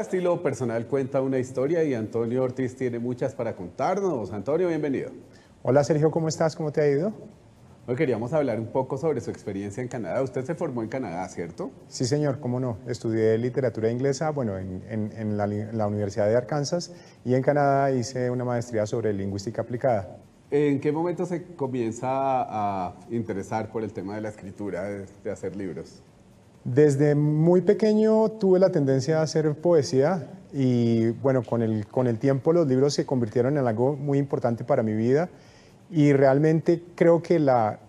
estilo personal cuenta una historia y Antonio Ortiz tiene muchas para contarnos. Antonio, bienvenido. Hola Sergio, ¿cómo estás? ¿Cómo te ha ido? Hoy queríamos hablar un poco sobre su experiencia en Canadá. Usted se formó en Canadá, ¿cierto? Sí, señor, cómo no. Estudié literatura inglesa, bueno, en, la, Universidad de Arkansas y en Canadá hice una maestría sobre lingüística aplicada. ¿En qué momento se comienza a interesar por el tema de la escritura, de hacer libros? Desde muy pequeño tuve la tendencia a hacer poesía y bueno, con el, con el tiempo los libros se convirtieron en algo muy importante para mi vida y realmente creo que la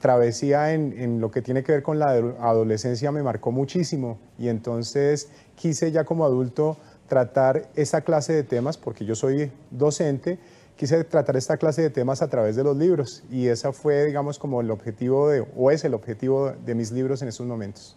travesía en, lo que tiene que ver con la adolescencia me marcó muchísimo y entonces quise ya como adulto tratar esa clase de temas, porque yo soy docente, quise tratar esta clase de temas a través de los libros y esa fue, digamos, como el objetivo de, o es el objetivo de mis libros en esos momentos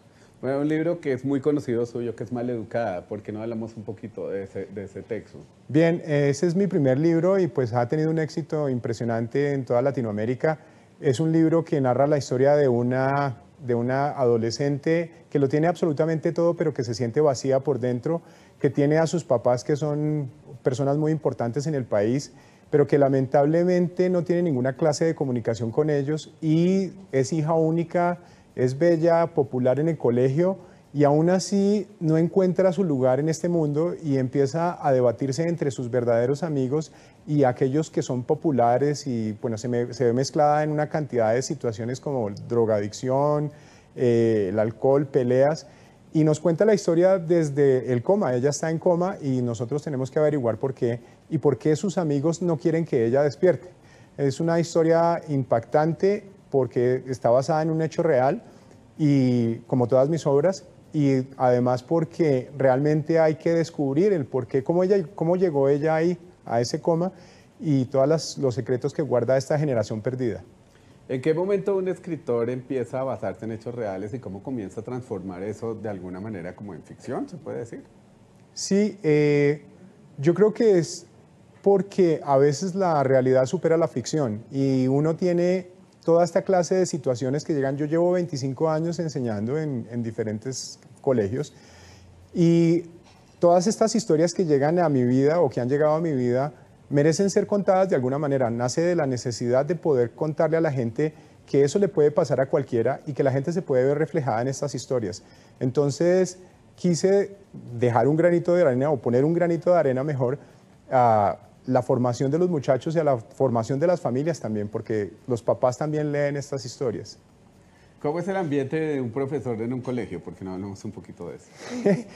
un libro que es muy conocido suyo, que es mal educada, porque no hablamos un poquito de ese, de ese, texto? Bien, ese es mi primer libro y pues ha tenido un éxito impresionante en toda Latinoamérica. Es un libro que narra la historia de una, de una adolescente que lo tiene absolutamente todo, pero que se siente vacía por dentro, que tiene a sus papás que son personas muy importantes en el país, pero que lamentablemente no tiene ninguna clase de comunicación con ellos y es hija única es bella, popular en el colegio y aún así no encuentra su lugar en este mundo y empieza a debatirse entre sus verdaderos amigos y aquellos que son populares y bueno, se, ve mezclada en una cantidad de situaciones como drogadicción, eh, el alcohol, peleas. Y nos cuenta la historia desde el coma. Ella está en coma y nosotros tenemos que averiguar por qué y por qué sus amigos no quieren que ella despierte. Es una historia impactante porque está basada en un hecho real y como todas mis obras, y además porque realmente hay que descubrir el por qué, cómo, ella, cómo llegó ella ahí a ese coma y todos los secretos que guarda esta generación perdida. ¿En qué momento un escritor empieza a basarse en hechos reales y cómo comienza a transformar eso de alguna manera como en ficción, se puede decir? Sí, eh, yo creo que es porque a veces la realidad supera la ficción y uno tiene toda esta clase de situaciones que llegan. Yo llevo 25 años enseñando en, diferentes colegios y todas estas historias que llegan a mi vida o que han llegado a mi vida merecen ser contadas de alguna manera. Nace de la necesidad de poder contarle a la gente que eso le puede pasar a cualquiera y que la gente se puede ver reflejada en estas historias. Entonces quise dejar un granito de arena o poner un granito de arena mejor. a ah, la formación de los muchachos y a la formación de las familias también, porque los papás también leen estas historias. ¿Cómo es el ambiente de un profesor en un colegio? Porque no hablamos un poquito de eso.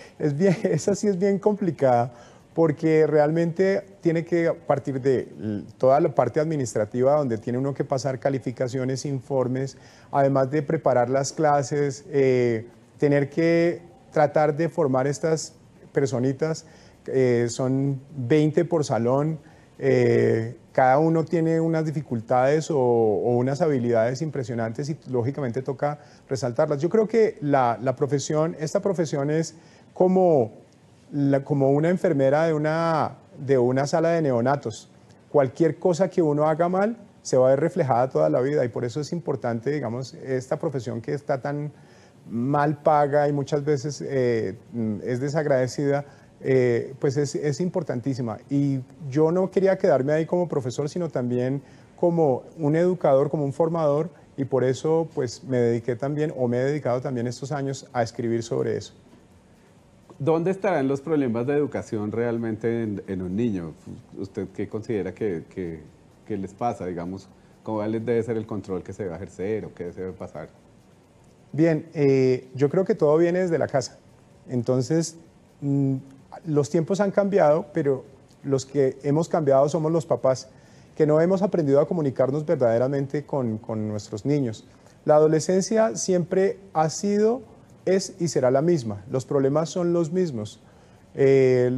es bien, esa sí es bien complicada, porque realmente tiene que partir de toda la parte administrativa donde tiene uno que pasar calificaciones, informes, además de preparar las clases, eh, tener que tratar de formar estas personitas eh, son 20 por salón, eh, cada uno tiene unas dificultades o, unas habilidades impresionantes y lógicamente toca resaltarlas. Yo creo que la, la profesión, esta profesión es como, la, como una enfermera de una, de una sala de neonatos. Cualquier cosa que uno haga mal se va a ver reflejada toda la vida y por eso es importante, digamos, esta profesión que está tan mal paga y muchas veces eh, es desagradecida, eh, pues es, importantísima. Y yo no quería quedarme ahí como profesor, sino también como un educador, como un formador, y por eso pues me dediqué también, o me he dedicado también estos años a escribir sobre eso. ¿Dónde estarán los problemas de educación realmente en, un niño? ¿Usted qué considera que, les pasa, digamos? les debe ser el control que se debe ejercer o qué se debe pasar? Bien, eh, yo creo que todo viene desde la casa. Entonces, mm, los tiempos han cambiado, pero los que hemos cambiado somos los papás, que no hemos aprendido a comunicarnos verdaderamente con, nuestros niños. La adolescencia siempre ha sido, es y será la misma. Los problemas son los mismos. Eh,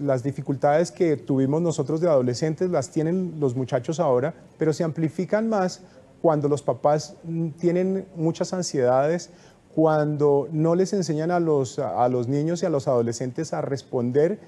las dificultades que tuvimos nosotros de adolescentes las tienen los muchachos ahora, pero se amplifican más cuando los papás mm, tienen muchas ansiedades cuando no les enseñan a los, a los niños y a los adolescentes a responder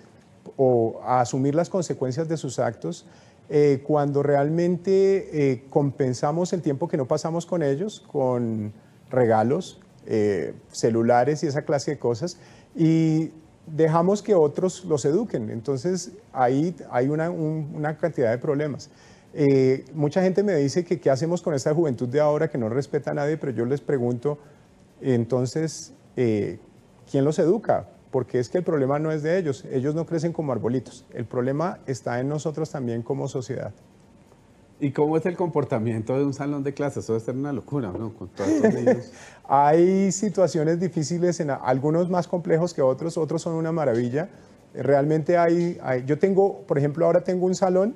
o a asumir las consecuencias de sus actos, eh, cuando realmente eh, compensamos el tiempo que no pasamos con ellos, con regalos, eh, celulares y esa clase de cosas, y dejamos que otros los eduquen. Entonces ahí hay una, una cantidad de problemas. mucha gente me dice que qué hacemos con esta juventud de ahora que no respeta a nadie, pero yo les pregunto, entonces, eh, ¿quién los educa? Porque es que el problema no es de ellos, ellos no crecen como arbolitos, el problema está en nosotros también como sociedad. ¿Y cómo es el comportamiento de un salón de clases? Eso debe ser una locura, ¿no? Hay situaciones difíciles, en algunos más complejos que otros, otros son una maravilla. Realmente hay, yo tengo, por ejemplo, ahora tengo un salón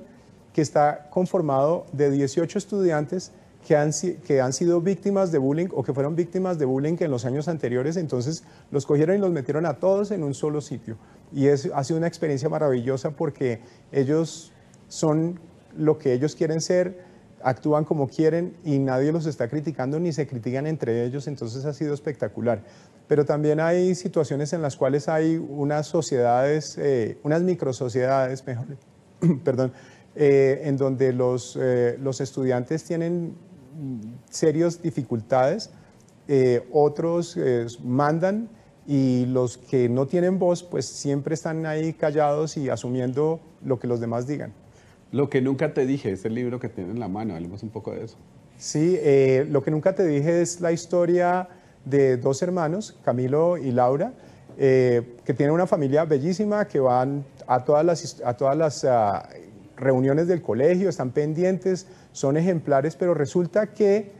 que está conformado de 18 estudiantes que han, sido víctimas de bullying o que fueron víctimas de bullying en los años anteriores, entonces los cogieron y los metieron a todos en un solo sitio. Y ha sido una experiencia maravillosa porque ellos son lo que ellos quieren ser, actúan como quieren y nadie los está criticando ni se critican entre ellos, entonces ha sido espectacular. Pero también hay situaciones en las cuales hay unas sociedades, eh, unas microsociedades, mejor, perdón, eh, en donde los, eh, los estudiantes tienen serios dificultades, eh, otros eh, mandan y los que no tienen voz pues siempre están ahí callados y asumiendo lo que los demás digan. Lo que nunca te dije, es el libro que tienes en la mano, hablemos un poco de eso. Sí, eh, lo que nunca te dije es la historia de dos hermanos, Camilo y Laura, que tienen una familia bellísima, que van a todas las, a todas las ah, reuniones del colegio, están pendientes, son ejemplares, pero resulta que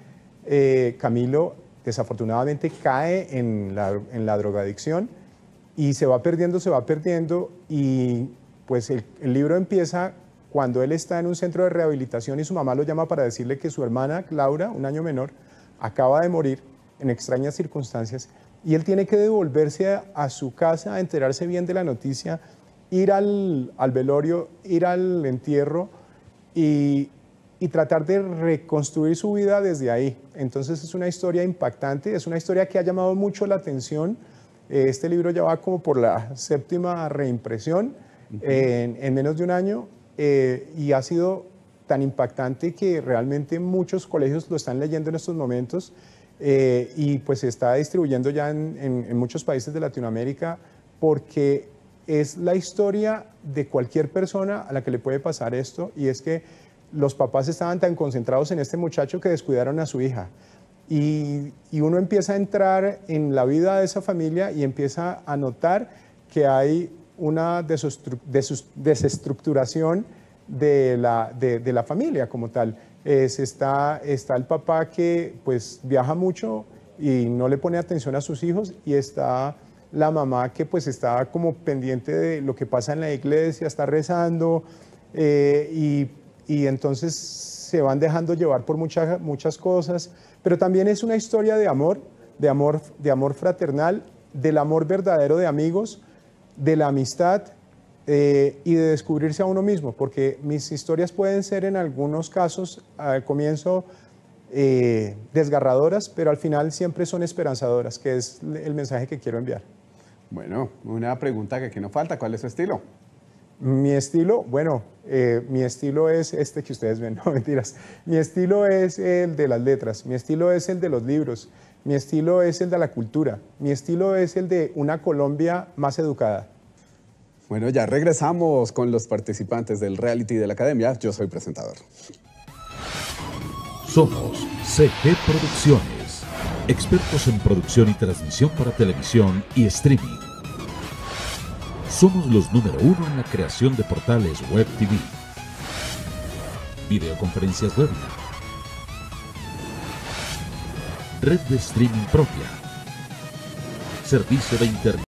eh, Camilo desafortunadamente cae en la, drogadicción y se va perdiendo, se va perdiendo y pues el, libro empieza cuando él está en un centro de rehabilitación y su mamá lo llama para decirle que su hermana, Laura, un año menor, acaba de morir en extrañas circunstancias y él tiene que devolverse a, a, su casa a enterarse bien de la noticia ir al, velorio, ir al entierro y, tratar de reconstruir su vida desde ahí. Entonces es una historia impactante, es una historia que ha llamado mucho la atención. Eh, este libro ya va como por la séptima reimpresión en, menos de un año eh, y ha sido tan impactante que realmente muchos colegios lo están leyendo en estos momentos eh, y pues se está distribuyendo ya en muchos países de Latinoamérica porque es la historia de cualquier persona a la que le puede pasar esto y es que los papás estaban tan concentrados en este muchacho que descuidaron a su hija. Y, uno empieza a entrar en la vida de esa familia y empieza a notar que hay una desestructuración de la, de, de la familia como tal. Es, está, está el papá que pues viaja mucho y no le pone atención a sus hijos y está la mamá que pues estaba como pendiente de lo que pasa en la iglesia, está rezando eh, y, entonces se van dejando llevar por muchas muchas cosas, pero también es una historia de amor, de amor, de amor fraternal, del amor verdadero de amigos, de la amistad eh, y de descubrirse a uno mismo, porque mis historias pueden ser en algunos casos al comienzo eh, desgarradoras, pero al final siempre son esperanzadoras, que es el mensaje que quiero enviar. Bueno, una pregunta que aquí no falta, ¿cuál es su estilo? Mi estilo, bueno, eh, mi estilo es este que ustedes ven, no mentiras. Mi estilo es el de las letras, mi estilo es el de los libros, mi estilo es el de la cultura, mi estilo es el de una Colombia más educada. Bueno, ya regresamos con los participantes del reality de la academia. Yo soy presentador. Somos CG Producciones expertos en producción y transmisión para televisión y streaming. Somos los número uno en la creación de portales web TV, videoconferencias web. red de streaming propia, servicio de internet.